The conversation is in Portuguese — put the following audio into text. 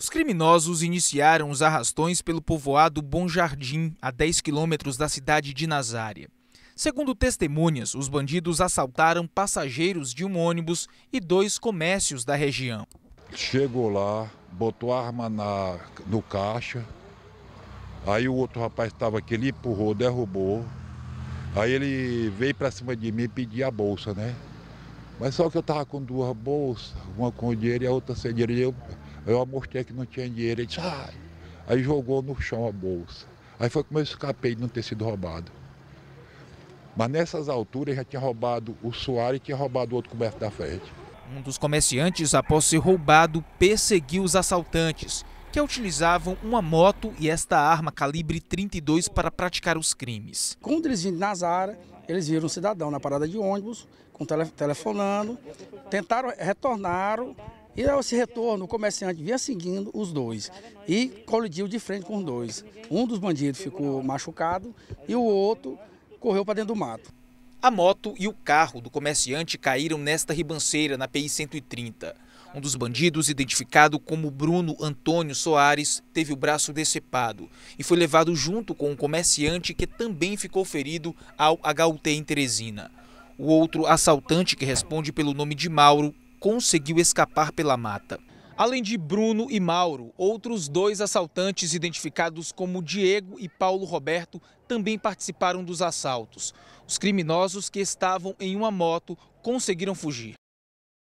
Os criminosos iniciaram os arrastões pelo povoado Bom Jardim, a 10 quilômetros da cidade de Nazária. Segundo testemunhas, os bandidos assaltaram passageiros de um ônibus e dois comércios da região. Chegou lá, botou a arma na, no caixa, aí o outro rapaz estava aqui, ele empurrou, derrubou. Aí ele veio para cima de mim pedir a bolsa, né? Mas só que eu estava com duas bolsas, uma com dinheiro e a outra sem dinheiro. E eu eu mostrei que não tinha dinheiro, ele disse, ai. Aí jogou no chão a bolsa. Aí foi como eu escapei de não ter sido roubado. Mas nessas alturas já tinha roubado o Soares e tinha roubado o outro coberto da frente. Um dos comerciantes, após ser roubado, perseguiu os assaltantes, que utilizavam uma moto e esta arma calibre 32 para praticar os crimes. Quando eles vinham nas áreas, eles viram um cidadão na parada de ônibus, com telefonando, tentaram, retornaram, e esse retorno, o comerciante vinha seguindo os dois e colidiu de frente com os dois. Um dos bandidos ficou machucado e o outro correu para dentro do mato. A moto e o carro do comerciante caíram nesta ribanceira na PI 130. Um dos bandidos, identificado como Bruno Antônio Soares, teve o braço decepado e foi levado junto com um comerciante que também ficou ferido ao HUT em Teresina. O outro assaltante, que responde pelo nome de Mauro, conseguiu escapar pela mata. Além de Bruno e Mauro, outros dois assaltantes identificados como Diego e Paulo Roberto também participaram dos assaltos. Os criminosos que estavam em uma moto conseguiram fugir.